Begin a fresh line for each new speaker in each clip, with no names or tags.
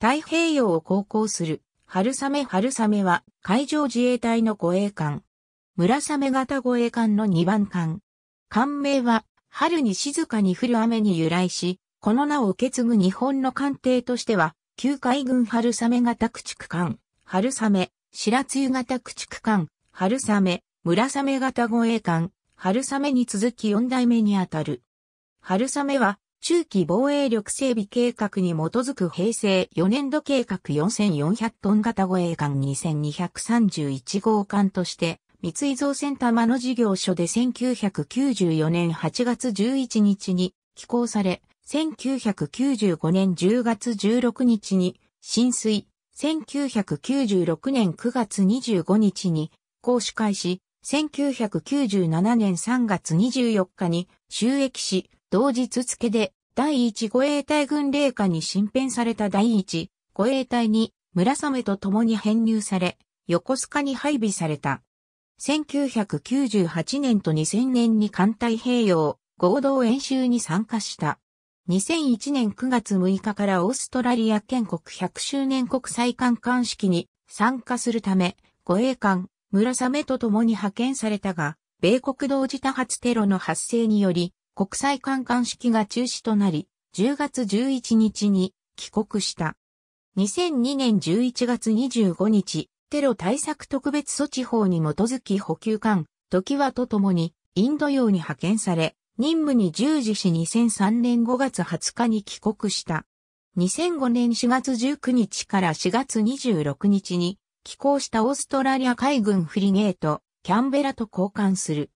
太平洋を航行する春雨春雨は海上自衛隊の護衛艦。村雨型護衛艦の2番艦。艦名は春に静かに降る雨に由来し、この名を受け継ぐ日本の艦艇としては、旧海軍春雨型駆逐艦、春雨、白露型駆逐艦、春雨、村雨型護衛艦、春雨に続き4代目にあたる。春雨は中期防衛力整備計画に基づく平成4年度計画4400トン型護衛艦2231号艦として、三井造船玉の事業所で1994年8月11日に寄港され、1995年10月16日に浸水、1996年9月25日に公使開始、1997年3月24日に収益し、同日付で第1護衛隊軍令下に新編された第1護衛隊に村雨と共に編入され、横須賀に配備された。1998年と2000年に艦隊併用、合同演習に参加した。2001年9月6日からオーストラリア建国100周年国際艦艦式に参加するため、護衛艦、村雨と共に派遣されたが、米国同時多発テロの発生により、国際観艦式が中止となり、10月11日に帰国した。2002年11月25日、テロ対策特別措置法に基づき補給艦、時はとと共に、インド洋に派遣され、任務に従事し2003年5月20日に帰国した。2005年4月19日から4月26日に、寄港したオーストラリア海軍フリゲート、キャンベラと交換する。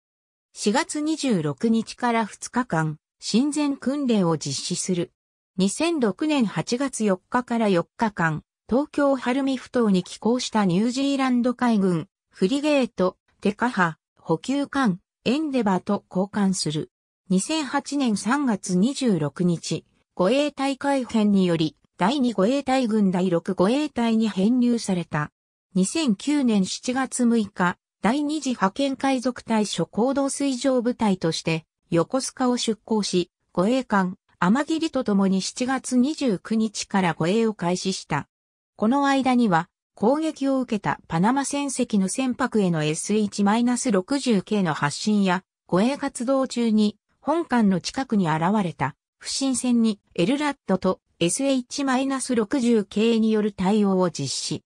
4月26日から2日間、親善訓練を実施する。2006年8月4日から4日間、東京晴海ふ頭に寄港したニュージーランド海軍、フリゲート、テカハ、補給艦、エンデバーと交換する。2008年3月26日、護衛隊改編により、第2護衛隊軍第6護衛隊に編入された。2009年7月6日、第二次派遣海賊対処行動水上部隊として、横須賀を出港し、護衛艦、天霧と共に7月29日から護衛を開始した。この間には、攻撃を受けたパナマ船籍の船舶への SH-60K の発進や、護衛活動中に、本艦の近くに現れた、不審船にエルラットと SH-60K による対応を実施。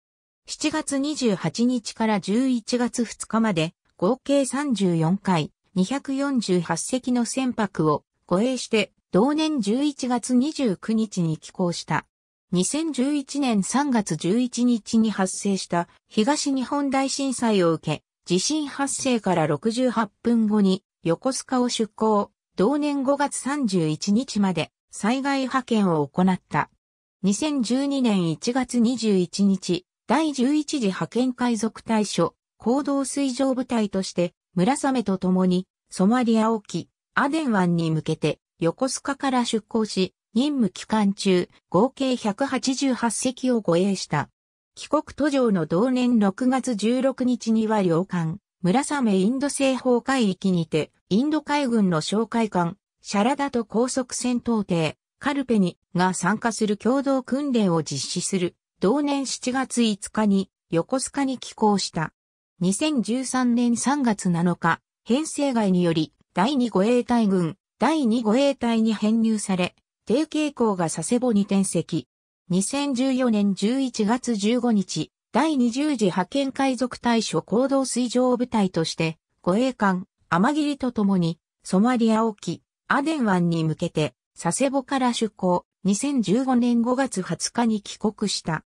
7月28日から11月2日まで、合計34回、248隻の船舶を護衛して、同年11月29日に寄港した。2011年3月11日に発生した東日本大震災を受け、地震発生から68分後に横須賀を出港、同年5月31日まで災害派遣を行った。2012年1月21日、第11次派遣海賊対処、行動水上部隊として、村雨と共に、ソマリア沖、アデン湾に向けて、横須賀から出港し、任務期間中、合計188隻を護衛した。帰国途上の同年6月16日には領艦、村雨インド西方海域にて、インド海軍の哨戒艦、シャラダと高速戦闘艇、カルペニが参加する共同訓練を実施する同年7月5日に横須賀に寄港した。2013年3月7日、編成外により第2護衛隊軍、第2護衛隊に編入され、定傾校が佐世保に転籍。2014年11月15日、第20次派遣海賊対処行動水上部隊として、護衛艦、天霧と共に、ソマリア沖、アデン湾に向けて、佐世保から出港、2015年5月20日に帰国した。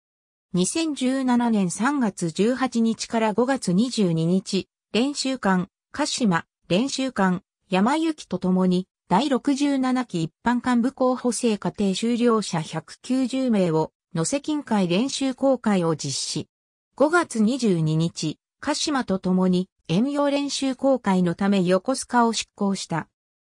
2017年3月18日から5月22日、練習館、鹿島、練習館、山行とともに、第67期一般幹部候補生家庭修了者190名を、野瀬近海練習公開を実施。5月22日、鹿島とともに、遠洋練習公開のため横須賀を執行した。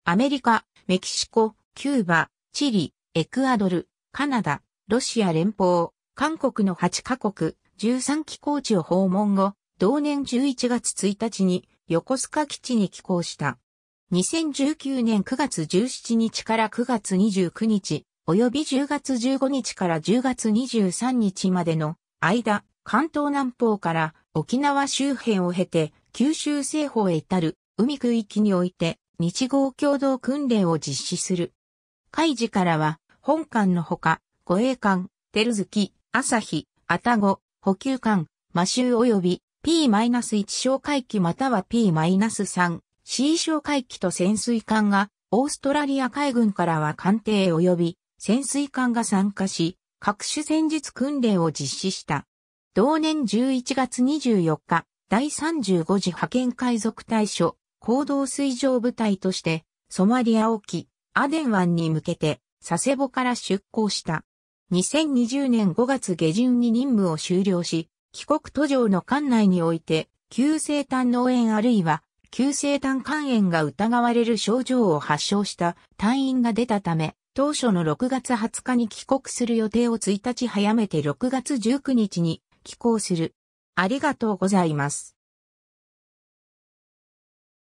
アメリカ、メキシコ、キューバ、チリ、エクアドル、カナダ、ロシア連邦、韓国の8カ国、13機構地を訪問後、同年11月1日に横須賀基地に寄港した。2019年9月17日から9月29日、及び10月15日から10月23日までの間、関東南方から沖縄周辺を経て九州西方へ至る海区域において日豪共同訓練を実施する。海事からは本艦のほか護衛艦、照月、朝日、アタゴ、補給艦、魔臭及び P-1 小海機または P-3、C 小海機と潜水艦が、オーストラリア海軍からは艦艇及び潜水艦が参加し、各種戦術訓練を実施した。同年11月24日、第35次派遣海賊対処、行動水上部隊として、ソマリア沖、アデン湾に向けて、佐世保から出港した。2020年5月下旬に任務を終了し、帰国途上の管内において、急性胆脳炎あるいは、急性胆肝炎が疑われる症状を発症した隊員が出たため、当初の6月20日に帰国する予定を1日早めて6月19日に帰港する。ありがとうございます。